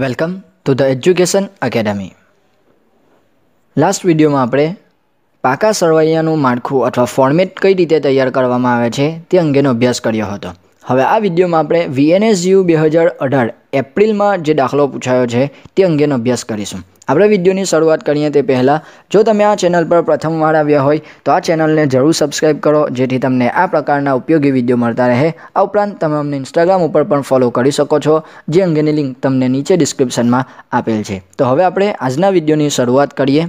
welcome to the education academy last વિડીયોમાં આપણે પાકા સરવૈયાનું માળખું અથવા ફોર્મેટ કઈ રીતે તૈયાર કરવામાં આવે છે તે અંગેનો અભ્યાસ કર્યો હતો હવે આ વિડીયોમાં આપણે વીએનએસયુ બે હજાર અઢાર એપ્રિલમાં જે દાખલો પૂછાયો છે તે અંગેનો અભ્યાસ કરીશું આપણે વિડીયોની શરૂઆત કરીએ તે પહેલાં જો તમે આ ચેનલ પર પ્રથમવાર આવ્યા હોય તો આ ચેનલને જરૂર સબસ્ક્રાઇબ કરો જેથી તમને આ પ્રકારના ઉપયોગી વિડીયો મળતા રહે આ ઉપરાંત તમે અમને ઇન્સ્ટાગ્રામ ઉપર પણ ફોલો કરી શકો છો જે અંગેની લિંક તમને નીચે ડિસ્ક્રિપ્શનમાં આપેલ છે તો હવે આપણે આજના વિડીયોની શરૂઆત કરીએ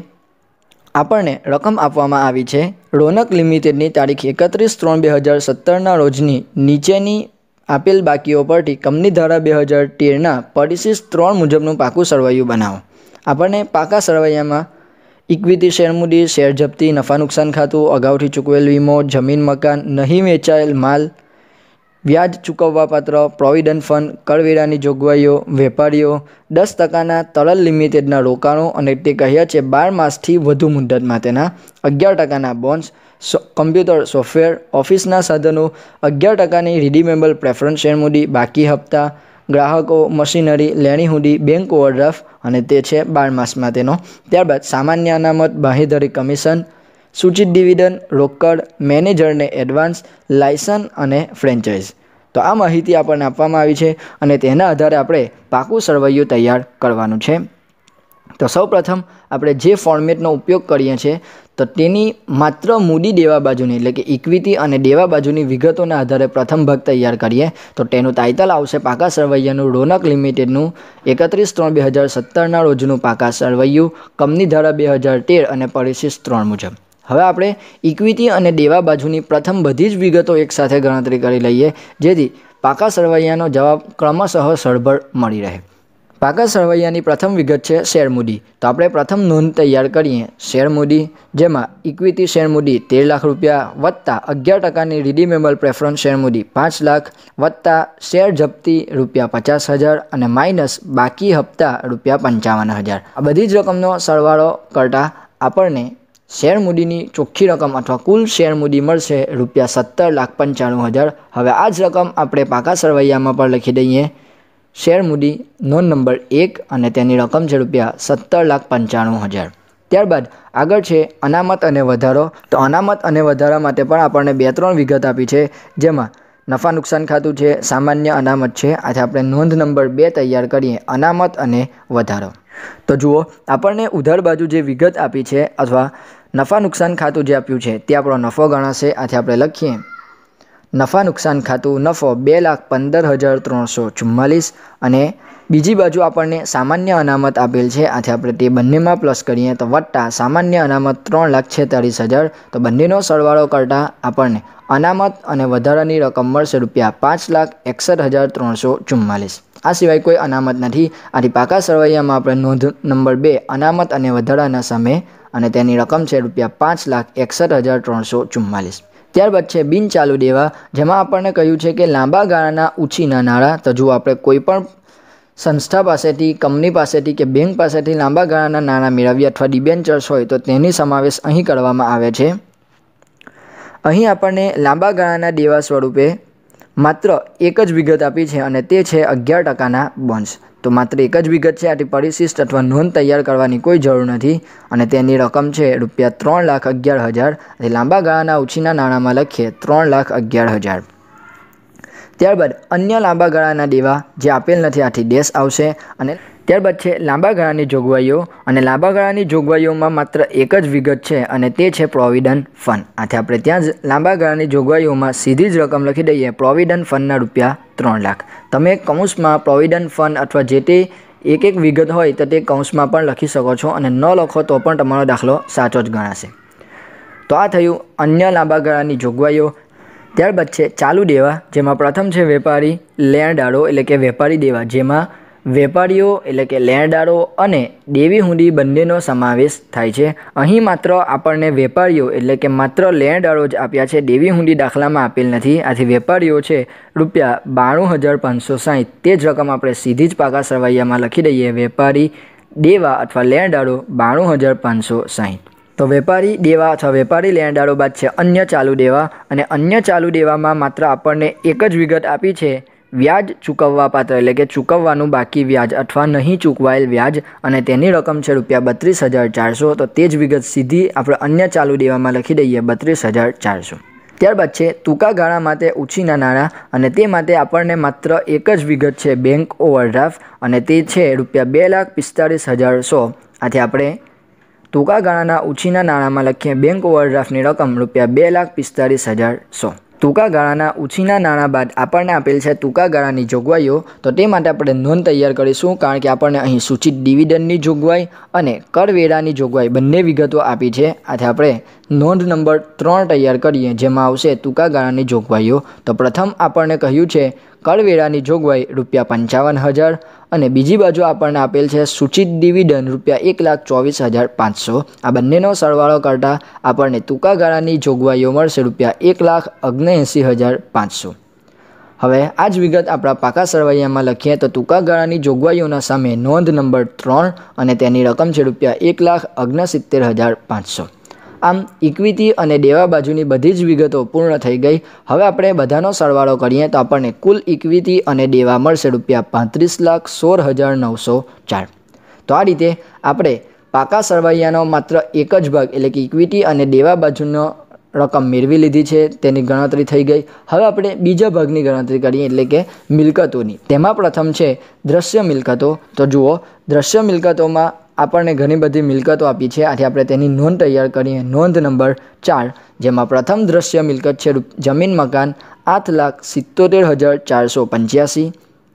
આપણને રકમ આપવામાં આવી છે રોનક લિમિટેડની તારીખ એકત્રીસ ત્રણ બે હજાર સત્તરના રોજની નીચેની આપેલ બાકીઓ પરથી કંપની ધારા બે હજાર તેરના પરિશિષ્ટ ત્રણ મુજબનું પાકું સરવાયું બનાવો આપણને પાકા સરવૈયામાં ઇક્વિટી શેર મૂડી શેર જપ્તી નફા નુકસાન ખાતું અગાઉથી ચૂકવેલ વીમો જમીન મકાન નહીં વેચાયેલ માલ વ્યાજ ચૂકવવાપાત્ર પ્રોવિડન્ટ ફંડ કરવેરાની જોગવાઈઓ વેપારીઓ દસ ટકાના તરલ લિમિટેડના રોકાણો અને તે કહ્યા છે બાર માસથી વધુ મુદ્દત માટેના અગિયાર ટકાના બોન્ડ્સ કમ્પ્યુટર સોફ્ટવેર ઓફિસના સાધનો અગિયાર ટકાની રિડીમેબલ પ્રેફરન્સ શેર મૂડી બાકી હપ્તા ગ્રાહકો મશીનરી લેણી હુંડી બેંક ઓવરડ્રાફ્ટ અને તે છે બાર માસમાં તેનો ત્યારબાદ સામાન્ય અનામત બાહીધરી કમિશન સૂચિત ડિવિડન રોકડ મેનેજરને એડવાન્સ લાયસન અને ફ્રેન્ચાઇઝ તો આ માહિતી આપણને આપવામાં આવી છે અને તેના આધારે આપણે પાકું સરવૈયું તૈયાર કરવાનું છે તો સૌપ્રથમ આપણે જે ફોર્મેટનો ઉપયોગ કરીએ છીએ તો તેની માત્ર મૂડી દેવા બાજુની એટલે કે ઇક્વિટી અને દેવા બાજુની વિગતોના આધારે પ્રથમ ભાગ તૈયાર કરીએ તો તેનું ટાઇટલ આવશે પાકા સરવૈયાનું રોનક લિમિટેડનું એકત્રીસ ત્રણ બે હજાર સત્તરના રોજનું પાકા સરવૈયું કંપની ધારા બે હજાર તેર અને પરિશિષ્ટ ત્રણ મુજબ હવે આપણે ઇક્વિટી અને દેવા બાજુની પ્રથમ બધી જ વિગતો એકસાથે ગણતરી કરી લઈએ જેથી પાકા સરવૈયાનો જવાબ ક્રમશઃ સળભળ મળી રહે પાકા સરવૈયાની પ્રથમ વિગત છે શેર મૂડી તો આપણે પ્રથમ નોંધ તૈયાર કરીએ શેર મૂડી જેમાં ઇક્વિટી શેર મૂડી તેર લાખ રૂપિયા વત્તા અગિયાર ટકાની રિડીમેબલ પ્રેફરન્સ શેર મૂડી પાંચ લાખ વત્તા શેર જપ્તી રૂપિયા પચાસ હજાર અને માઇનસ બાકી હપ્તા રૂપિયા પંચાવન હજાર આ બધી જ રકમનો સરવાળો કરતાં આપણને શેર મૂડીની ચોખ્ખી રકમ અથવા કુલ શેર મૂડી મળશે રૂપિયા સત્તર લાખ પંચાણું હજાર હવે આ જ રકમ આપણે પાકા સરવૈયામાં પણ લખી દઈએ શેર મૂડી નોંધ નંબર એક અને તેની રકમ છે રૂપિયા સત્તર લાખ પંચાણું હજાર ત્યારબાદ આગળ છે અનામત અને વધારો તો અનામત અને વધારા માટે પણ આપણને બે ત્રણ વિગત આપી છે જેમાં નફા નુકસાન ખાતું છે સામાન્ય અનામત છે આજે આપણે નોંધ નંબર બે તૈયાર કરીએ અનામત અને વધારો તો જુઓ આપણને ઉધાર બાજુ જે વિગત આપી છે અથવા નફા નુકસાન ખાતું જે આપ્યું છે તે આપણો નફો ગણાશે આથી આપણે લખીએ નફા નુકસાન ખાતું નફો બે લાખ પંદર હજાર ત્રણસો ચુમ્માલીસ અને બીજી બાજુ આપણને સામાન્ય અનામત આપેલ છે આથી આપણે તે બંનેમાં પ્લસ કરીએ તો વત્તા સામાન્ય અનામત ત્રણ લાખ છેતાળીસ હજાર તો બંનેનો સરવાળો કરતાં આપણને અનામત અને વધારાની રકમ મળશે રૂપિયા પાંચ લાખ એકસઠ હજાર ત્રણસો ચુમ્માલીસ આ સિવાય કોઈ અનામત નથી આથી પાકા સરવૈયામાં આપણે નોંધ નંબર બે અનામત અને વધારાના સામે અને તેની રકમ છે રૂપિયા પાંચ લાખ એકસઠ હજાર ત્રણસો ચુમ્માલીસ ત્યારબાદ છે બિનચાલુ દેવા જેમાં આપણને કહ્યું છે કે લાંબા ગાળાના ઉછીના નાણાં તો જો આપણે કોઈપણ સંસ્થા પાસેથી કંપની પાસેથી કે બેંક પાસેથી લાંબા ગાળાના નાણાં મેળવીએ અથવા ડિબેન્ચર્સ હોય તો તેની સમાવેશ અહીં કરવામાં આવે છે અહીં આપણને લાંબા ગાળાના દેવા સ્વરૂપે માત્ર એક જ વિગત આપી છે અને તે છે અગિયાર ટકાના બોન્સ તો માત્ર એક જ વિગત છે આથી પરિશિષ્ટ અથવા નોંધ તૈયાર કરવાની કોઈ જરૂર નથી અને તેની રકમ છે રૂપિયા ત્રણ લાખ અગિયાર હજાર એટલે લાંબા ગાળાના ઉછીના નાણાંમાં લખીએ ત્રણ લાખ અગિયાર હજાર ત્યારબાદ અન્ય લાંબા ગાળાના દેવા જે આપેલ નથી આથી દેશ આવશે અને ત્યારબાદ છે લાંબા ગાળાની જોગવાઈઓ અને લાંબા ગાળાની જોગવાઈઓમાં માત્ર એક જ વિગત છે અને તે છે પ્રોવિડન્ટ ફંડ આથી આપણે ત્યાં જ લાંબા ગાળાની જોગવાઈઓમાં સીધી જ રકમ લખી દઈએ પ્રોવિડન્ટ ફંડના રૂપિયા ત્રણ લાખ તમે કૌંસમાં પ્રોવિડન્ટ ફંડ અથવા જે તે એક એક વિગત હોય તો તે કૌંસમાં પણ લખી શકો છો અને ન લખો તો પણ તમારો દાખલો સાચો જ ગણાશે તો આ થયું અન્ય લાંબા ગાળાની જોગવાઈઓ ત્યારબાદ છે ચાલુ દેવા જેમાં પ્રથમ છે વેપારી લેણદારો એટલે કે વેપારી દેવા જેમાં વેપારીઓ એટલે કે લેણદારો અને દેવી હુંડી બંનેનો સમાવેશ થાય છે અહીં માત્ર આપણને વેપારીઓ એટલે કે માત્ર લેણદારો જ આપ્યા છે દેવી હુંડી દાખલામાં આપેલ નથી આથી વેપારીઓ છે રૂપિયા બાણું હજાર પાંચસો સાહીઠ તે જ રકમ આપણે સીધી જ પાકા સરવૈયામાં લખી દઈએ વેપારી દેવા અથવા લેણદારો બાણું હજાર પાંચસો સાહીઠ તો વેપારી દેવા અથવા વેપારી લેણદારો બાદ છે અન્ય ચાલુ દેવા અને અન્ય ચાલુ દેવામાં માત્ર આપણને એક જ વિગત આપી છે વ્યાજ ચૂકવવા પાત્ર એટલે કે ચૂકવવાનું બાકી વ્યાજ અથવા નહીં ચૂકવાયેલ વ્યાજ અને તેની રકમ છે રૂપિયા બત્રીસ હજાર ચારસો તો તે જ વિગત સીધી આપણે અન્ય ચાલુ દેવામાં લખી દઈએ બત્રીસ હજાર ચારસો ત્યારબાદ છે ટૂંકા ગાળા માટે ઉછીના નાણાં અને તે માટે આપણને માત્ર એક જ વિગત છે બેંક ઓવરડ્રાફ્ટ અને તે છે રૂપિયા બે લાખ પિસ્તાળીસ હજાર સો આથી આપણે ટૂંકા ગાળાના ઉછીના નાણાંમાં લખીએ બેંક ઓવરડ્રાફ્ટની રકમ રૂપિયા બે લાખ પિસ્તાળીસ હજાર સો ટૂંકા ગાળાના ઉછીના નાણાં બાદ આપણને આપેલ છે ટૂંકા ગાળાની જોગવાઈઓ તો તે માટે આપણે નોંધ તૈયાર કરીશું કારણ કે આપણને અહીં સૂચિત ડિવિડન્ડની જોગવાઈ અને કરવેરાની જોગવાઈ બંને વિગતો આપી છે આથી આપણે નોંધ નંબર ત્રણ તૈયાર કરીએ જેમાં આવશે ટૂંકા ગાળાની જોગવાઈઓ તો પ્રથમ આપણને કહ્યું છે કરવેરાની જોગવાઈ રૂપિયા પંચાવન હજાર અને બીજી બાજુ આપણને આપેલ છે સૂચિત ડિવિડન્ડ રૂપિયા એક લાખ ચોવીસ હજાર પાંચસો આ બંનેનો સરવાળો કરતાં આપણને ટૂંકાગાળાની જોગવાઈઓ મળશે રૂપિયા એક લાખ ઓગણએંસી હજાર પાંચસો હવે આ જ વિગત આપણા પાકા સરવૈયામાં લખીએ તો ટૂંકા ગાળાની જોગવાઈઓના સામે નોંધ નંબર ત્રણ અને તેની રકમ છે રૂપિયા એક લાખ ઓગણસિત્તેર હજાર પાંચસો આમ ઇક્વિટી અને દેવા બાજુની બધી જ વિગતો પૂર્ણ થઈ ગઈ હવે આપણે બધાનો સરવાળો કરીએ તો આપણને કુલ ઇક્વિટી અને દેવા મળશે રૂપિયા પાંત્રીસ લાખ સોળ હજાર નવસો ચાર તો આ રીતે આપણે પાકા સરવાઈયાનો માત્ર એક જ ભાગ એટલે કે ઇક્વિટી અને દેવા બાજુનો રકમ મેળવી લીધી છે તેની ગણતરી થઈ ગઈ હવે આપણે બીજા ભાગની ગણતરી કરીએ એટલે કે મિલકતોની તેમાં પ્રથમ છે દ્રશ્ય મિલકતો તો જુઓ દ્રશ્ય મિલકતોમાં આપણને ઘણી બધી મિલકતો આપી છે આથી આપણે તેની નોંધ તૈયાર કરીએ નોંધ નંબર ચાર જેમાં પ્રથમ દ્રશ્ય મિલકત છે જમીન મકાન આઠ લાખ સિત્તોતેર હજાર ચારસો પંચ્યાસી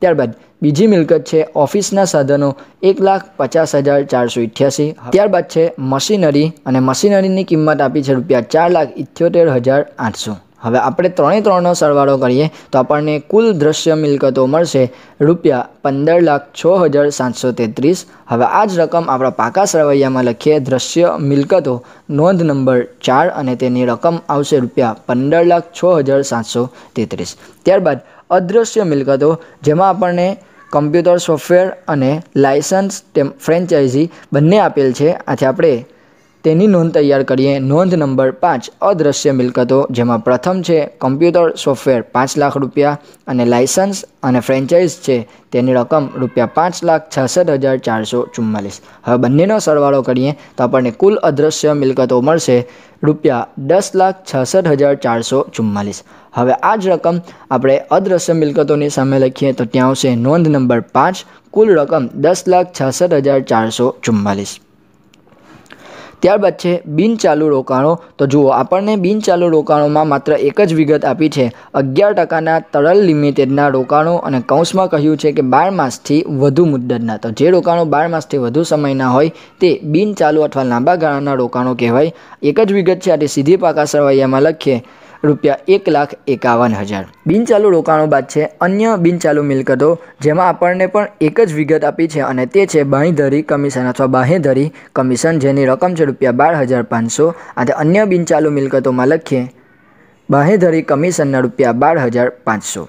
ત્યારબાદ બીજી મિલકત છે ઓફિસના સાધનો એક લાખ પચાસ હજાર ચારસો ઇઠ્યાસી ત્યારબાદ છે મશીનરી અને મશીનરીની કિંમત આપી છે રૂપિયા ચાર લાખ ઇઠ્યોતેર હજાર આઠસો હવે આપણે ત્રણે ત્રણનો સરવાળો કરીએ તો આપણને કુલ દ્રશ્ય મિલકતો મળશે રૂપિયા પંદર લાખ છ હજાર સાતસો તેત્રીસ હવે આ જ રકમ આપણા પાકા સરવૈયામાં લખીએ દ્રશ્ય મિલકતો નોંધ નંબર ચાર અને તેની રકમ આવશે રૂપિયા પંદર લાખ છ હજાર સાતસો તેત્રીસ ત્યારબાદ અદ્રશ્ય મિલકતો જેમાં આપણને કમ્પ્યુટર સોફ્ટવેર અને લાયસન્સ તેમ ફ્રેન્ચાઇઝી બંને આપેલ છે આથી આપણે તેની નોંધ તૈયાર કરીએ નોંધ નંબર પાંચ અદ્રશ્ય મિલકતો જેમાં પ્રથમ છે કમ્પ્યુટર સોફ્ટવેર પાંચ લાખ રૂપિયા અને લાઇસન્સ અને ફ્રેન્ચાઇઝ છે તેની રકમ રૂપિયા પાંચ લાખ છસઠ હજાર ચારસો ચુમ્માલીસ હવે બંનેનો સરવાળો કરીએ તો આપણને કુલ અદ્રશ્ય મિલકતો મળશે રૂપિયા દસ લાખ છસઠ હજાર ચારસો ચુમ્માલીસ હવે આ જ રકમ આપણે અદ્રશ્ય મિલકતોની સામે લખીએ તો ત્યાં આવશે નોંધ નંબર પાંચ કુલ રકમ દસ લાખ છસઠ હજાર ચારસો ચુમ્માલીસ ત્યારબાદ છે બિનચાલુ રોકાણો તો જુઓ આપણને બિનચાલુ રોકાણોમાં માત્ર એક જ વિગત આપી છે અગિયાર ટકાના તરલ લિમિટેડના રોકાણો અને કૌંસમાં કહ્યું છે કે બાર માસથી વધુ મુદ્દતના તો જે રોકાણો બાર માસથી વધુ સમયના હોય તે બિનચાલુ અથવા લાંબા ગાળાના રોકાણો કહેવાય એક જ વિગત છે આથી સીધી પાકા સરવૈયામાં લખીએ રૂપિયા એક લાખ એકાવન હજાર બિનચાલુ રોકાણો બાદ છે અન્ય બિનચાલુ મિલકતો જેમાં આપણને પણ એક જ વિગત આપી છે અને તે છે બાંયધરી કમિશન અથવા બાહેધરી કમિશન જેની રકમ છે રૂપિયા બાર હજાર પાંચસો અને અન્ય બિનચાલુ મિલકતોમાં લખીએ બાહેધરી કમિશનના રૂપિયા બાર હજાર પાંચસો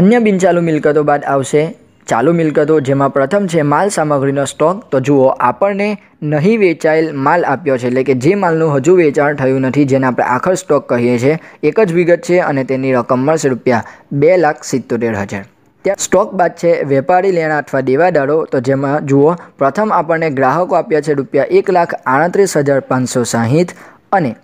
અન્ય બિનચાલુ મિલકતો બાદ આવશે ચાલુ મિલકતો જેમાં પ્રથમ છે માલ સામગ્રીનો સ્ટોક તો જુઓ આપણને નહીં વેચાયેલ માલ આપ્યો છે એટલે કે જે માલનું હજુ વેચાણ થયું નથી જેને આપણે આખર સ્ટોક કહીએ છીએ એક જ વિગત છે અને તેની રકમ મળશે રૂપિયા બે લાખ સિત્તોતેર હજાર ત્યાં સ્ટોક બાદ છે વેપારી લેણા અથવા દેવાદારો તો જેમાં જુઓ પ્રથમ આપણને ગ્રાહકો આપ્યા છે રૂપિયા એક લાખ આડત્રીસ હજાર પાંચસો સાહીઠ અને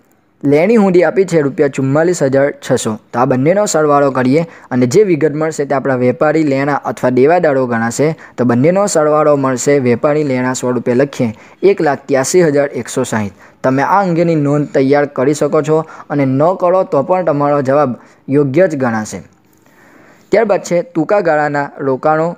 લેણી હુંડી આપી છે રૂપિયા ચુમ્માલીસ હજાર છસો તો આ બંનેનો સરવાળો કરીએ અને જે વિગત મળશે તે આપણા વેપારી લેણા અથવા દેવાદારો ગણાશે તો બંનેનો સરવાળો મળશે વેપારી લેણા સ્વરૂપે લખીએ એક લાખ ત્યાસી હજાર એકસો સાહીઠ તમે આ અંગેની નોંધ તૈયાર કરી શકો છો અને ન કરો તો પણ તમારો જવાબ યોગ્ય જ ગણાશે ત્યારબાદ છે ટૂંકા ગાળાના રોકાણો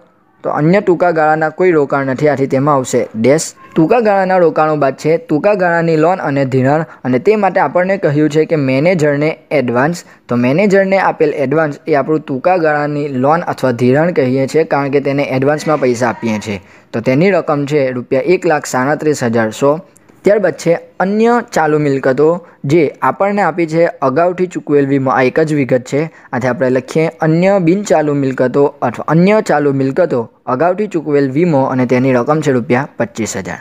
તો અન્ય ટૂંકા ગાળાના કોઈ રોકાણ નથી આથી તેમાં આવશે ડેશ ટૂંકા ગાળાના રોકાણો બાદ છે ટૂંકા ગાળાની લોન અને ધિરાણ અને તે માટે આપણને કહ્યું છે કે મેનેજરને એડવાન્સ તો મેનેજરને આપેલ એડવાન્સ એ આપણું ટૂંકા ગાળાની લોન અથવા ધિરાણ કહીએ છીએ કારણ કે તેને એડવાન્સમાં પૈસા આપીએ છીએ તો તેની રકમ છે રૂપિયા એક લાખ સાડત્રીસ હજાર સો ત્યારબાદ છે અન્ય ચાલુ મિલકતો જે આપણને આપી છે અગાઉથી ચૂકવેલ વીમો આ એક જ વિગત છે આથી આપણે લખીએ અન્ય બિનચાલુ મિલકતો અથવા અન્ય ચાલુ મિલકતો અગાઉથી ચૂકવેલ વીમો અને તેની રકમ છે રૂપિયા પચીસ હજાર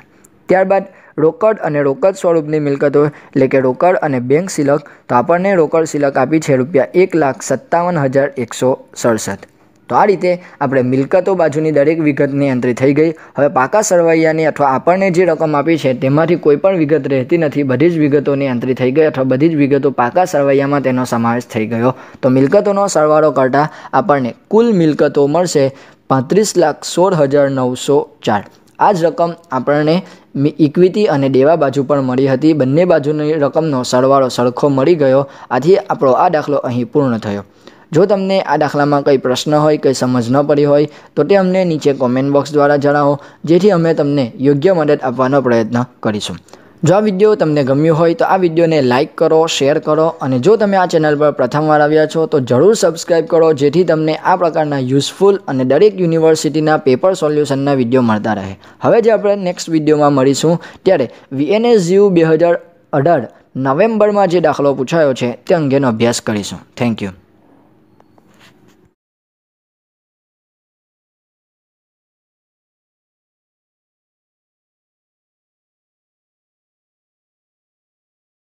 ત્યારબાદ રોકડ અને રોકડ સ્વરૂપની મિલકતો એટલે કે રોકડ અને બેંક સિલક તો આપણને રોકડ સિલક આપી છે રૂપિયા એક લાખ સત્તાવન હજાર એકસો સડસઠ તો આ રીતે આપણે મિલકતો બાજુની દરેક વિગતની એન્ટ્રી થઈ ગઈ હવે પાકા સરવૈયાની અથવા આપણને જે રકમ આપી છે તેમાંથી કોઈ પણ વિગત રહેતી નથી બધી જ વિગતોની એન્ટ્રી થઈ ગઈ અથવા બધી જ વિગતો પાકા સરવૈયામાં તેનો સમાવેશ થઈ ગયો તો મિલકતોનો સરવાળો કરતાં આપણને કુલ મિલકતો મળશે પાંત્રીસ લાખ સોળ હજાર નવસો ચાર આ જ રકમ આપણને ઇક્વિટી અને દેવા બાજુ પણ મળી હતી બંને બાજુની રકમનો સરવાળો સરખો મળી ગયો આથી આપણો આ દાખલો અહીં પૂર્ણ થયો જો તમને આ દાખલામાં કંઈ પ્રશ્ન હોય કંઈ સમજ ન પડી હોય તો તે અમને નીચે કોમેન્ટ બોક્સ દ્વારા જણાવો જેથી અમે તમને યોગ્ય મદદ આપવાનો પ્રયત્ન કરીશું જો આ વિડીયો તમને ગમ્યું હોય તો આ વિડીયોને લાઇક કરો શેર કરો અને જો તમે આ ચેનલ પર પ્રથમવાર આવ્યા છો તો જરૂર સબસ્ક્રાઇબ કરો જેથી તમને આ પ્રકારના યુઝફુલ અને દરેક યુનિવર્સિટીના પેપર સોલ્યુશનના વિડીયો મળતા રહે હવે જે આપણે નેક્સ્ટ વિડીયોમાં મળીશું ત્યારે વીએનએસ યુ બે હજાર અઢાર નવેમ્બરમાં જે દાખલો પૂછાયો છે તે અંગેનો અભ્યાસ કરીશું થેન્ક યુ